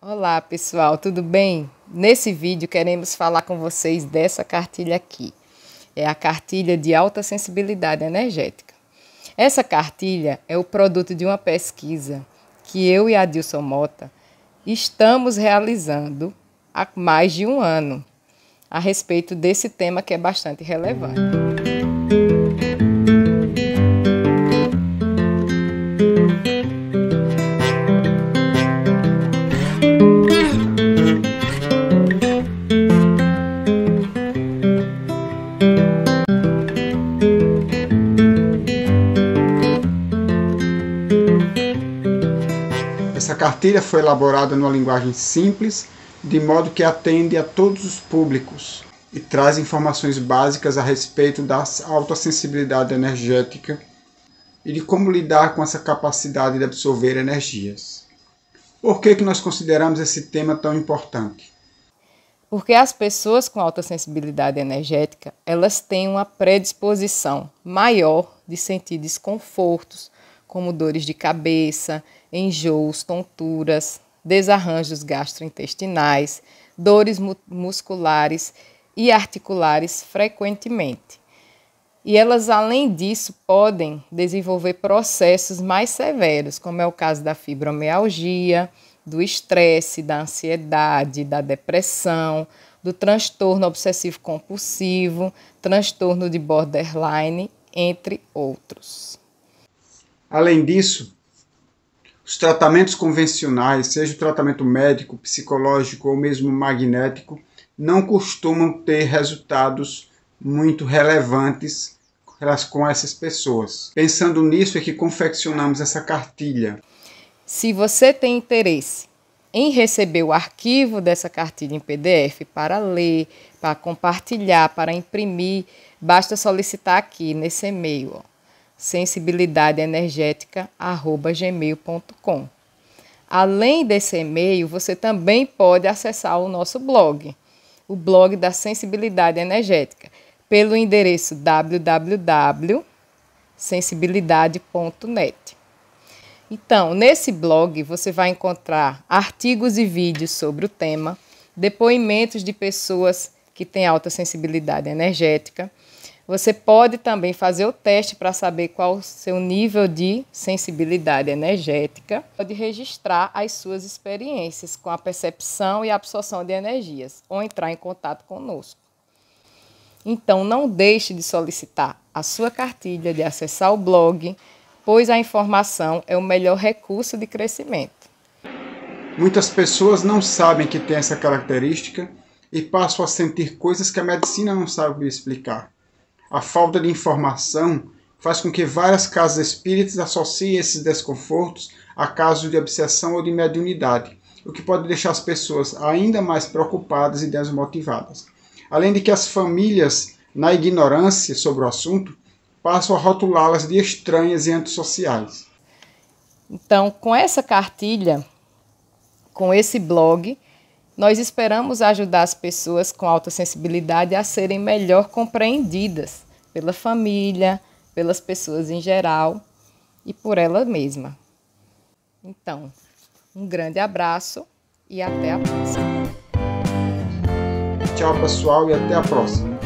Olá pessoal, tudo bem? Nesse vídeo queremos falar com vocês dessa cartilha aqui. É a cartilha de alta sensibilidade energética. Essa cartilha é o produto de uma pesquisa que eu e Adilson Mota estamos realizando há mais de um ano a respeito desse tema que é bastante relevante. Essa cartilha foi elaborada numa linguagem simples, de modo que atende a todos os públicos e traz informações básicas a respeito da alta sensibilidade energética e de como lidar com essa capacidade de absorver energias. Por que, que nós consideramos esse tema tão importante? Porque as pessoas com alta sensibilidade energética, elas têm uma predisposição maior de sentir desconfortos, como dores de cabeça, enjoos, tonturas, desarranjos gastrointestinais, dores mu musculares e articulares frequentemente. E elas, além disso, podem desenvolver processos mais severos, como é o caso da fibromialgia, do estresse, da ansiedade, da depressão, do transtorno obsessivo compulsivo, transtorno de borderline, entre outros. Além disso, os tratamentos convencionais, seja o tratamento médico, psicológico ou mesmo magnético, não costumam ter resultados muito relevantes com essas pessoas. Pensando nisso é que confeccionamos essa cartilha. Se você tem interesse em receber o arquivo dessa cartilha em PDF para ler, para compartilhar, para imprimir, basta solicitar aqui nesse e-mail. Ó sensibilidadeenergética@gmail.com. Além desse e-mail, você também pode acessar o nosso blog, o blog da Sensibilidade Energética, pelo endereço www.sensibilidade.net. Então, nesse blog você vai encontrar artigos e vídeos sobre o tema, depoimentos de pessoas que têm alta sensibilidade energética, você pode também fazer o teste para saber qual o seu nível de sensibilidade energética. Pode registrar as suas experiências com a percepção e absorção de energias ou entrar em contato conosco. Então, não deixe de solicitar a sua cartilha, de acessar o blog, pois a informação é o melhor recurso de crescimento. Muitas pessoas não sabem que tem essa característica e passam a sentir coisas que a medicina não sabe explicar. A falta de informação faz com que várias casas espíritas associem esses desconfortos a casos de obsessão ou de mediunidade, o que pode deixar as pessoas ainda mais preocupadas e desmotivadas. Além de que as famílias, na ignorância sobre o assunto, passam a rotulá-las de estranhas e antissociais. Então, com essa cartilha, com esse blog, nós esperamos ajudar as pessoas com alta sensibilidade a serem melhor compreendidas pela família, pelas pessoas em geral e por ela mesma. Então, um grande abraço e até a próxima. Tchau, pessoal, e até a próxima.